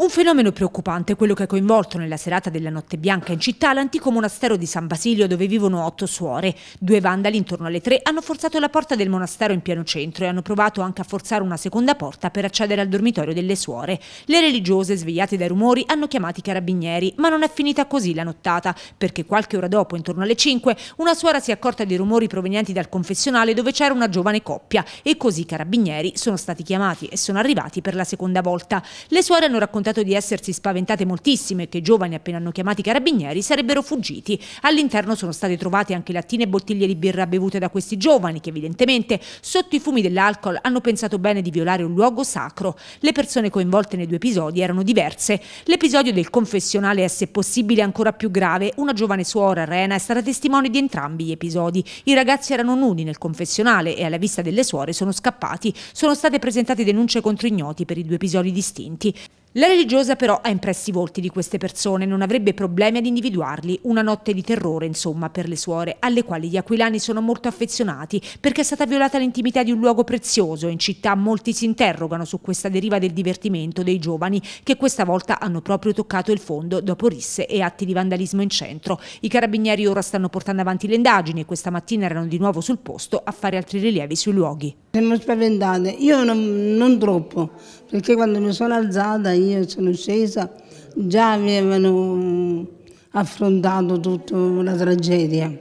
Un fenomeno preoccupante è quello che ha coinvolto nella serata della Notte Bianca in città l'antico monastero di San Basilio dove vivono otto suore. Due vandali intorno alle tre hanno forzato la porta del monastero in pieno centro e hanno provato anche a forzare una seconda porta per accedere al dormitorio delle suore. Le religiose, svegliate dai rumori, hanno chiamato i carabinieri, ma non è finita così la nottata, perché qualche ora dopo, intorno alle cinque, una suora si è accorta dei rumori provenienti dal confessionale dove c'era una giovane coppia e così i carabinieri sono stati chiamati e sono arrivati per la seconda volta. Le suore hanno raccontato raccontato di essersi spaventate moltissime e che i giovani, appena hanno chiamato i carabinieri, sarebbero fuggiti. All'interno sono state trovate anche lattine e bottiglie di birra bevute da questi giovani che evidentemente, sotto i fumi dell'alcol, hanno pensato bene di violare un luogo sacro. Le persone coinvolte nei due episodi erano diverse. L'episodio del confessionale è, se possibile, ancora più grave. Una giovane suora, Rena, è stata testimone di entrambi gli episodi. I ragazzi erano nudi nel confessionale e alla vista delle suore sono scappati. Sono state presentate denunce contro ignoti per i due episodi distinti. La religiosa però ha impressi i volti di queste persone, non avrebbe problemi ad individuarli, una notte di terrore insomma per le suore, alle quali gli aquilani sono molto affezionati perché è stata violata l'intimità di un luogo prezioso, in città molti si interrogano su questa deriva del divertimento dei giovani che questa volta hanno proprio toccato il fondo dopo risse e atti di vandalismo in centro. I carabinieri ora stanno portando avanti le indagini e questa mattina erano di nuovo sul posto a fare altri rilievi sui luoghi. Sono spaventate, io non, non troppo, perché quando mi sono alzata io sono scesa, già avevano mm, affrontato tutta la tragedia.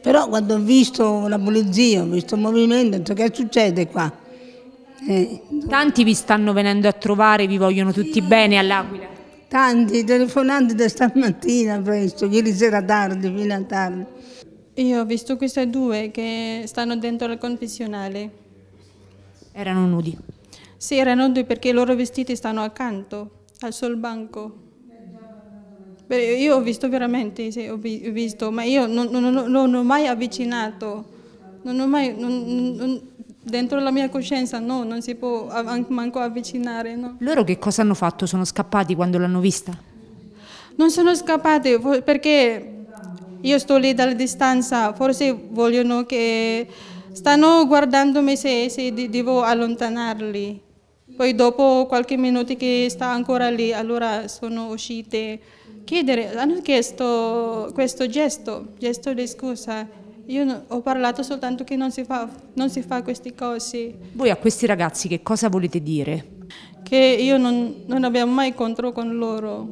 Però quando ho visto la polizia, ho visto il movimento, ho detto che succede qua? Eh, Tanti vi stanno venendo a trovare, vi vogliono tutti bene all'Aquila. Tanti, telefonanti da stamattina presto, ieri sera tardi, fino a tardi. Io ho visto queste due che stanno dentro al confessionale. Erano nudi si erano due perché i loro vestiti stanno accanto al sol banco. Io ho visto veramente, sì, ho, visto, ma io non, non, non, non, ho mai avvicinato, non ho mai, dentro la mia coscienza no, non si può manco avvicinare. No. Loro che cosa hanno fatto? Sono scappati quando l'hanno vista? Non sono scappati perché io sto lì dalla distanza, forse vogliono che Stanno guardandomi se, se devo allontanarli. Poi dopo qualche minuto che sta ancora lì, allora sono uscite. Chiedere, hanno chiesto questo gesto, gesto di scusa. Io ho parlato soltanto che non si, fa, non si fa queste cose. Voi a questi ragazzi che cosa volete dire? Che io non, non abbiamo mai contro con loro,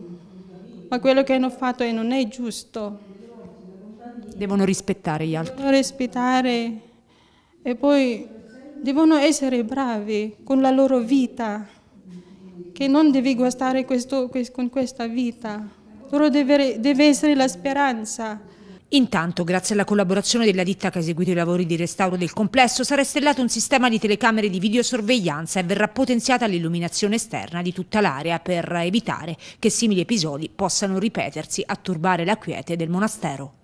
ma quello che hanno fatto non è giusto. Devono rispettare gli altri. Devono rispettare. E poi devono essere bravi con la loro vita, che non devi guastare questo, con questa vita. Loro deve, deve essere la speranza. Intanto, grazie alla collaborazione della ditta che ha eseguito i lavori di restauro del complesso, sarà installato un sistema di telecamere di videosorveglianza e verrà potenziata l'illuminazione esterna di tutta l'area per evitare che simili episodi possano ripetersi a turbare la quiete del monastero.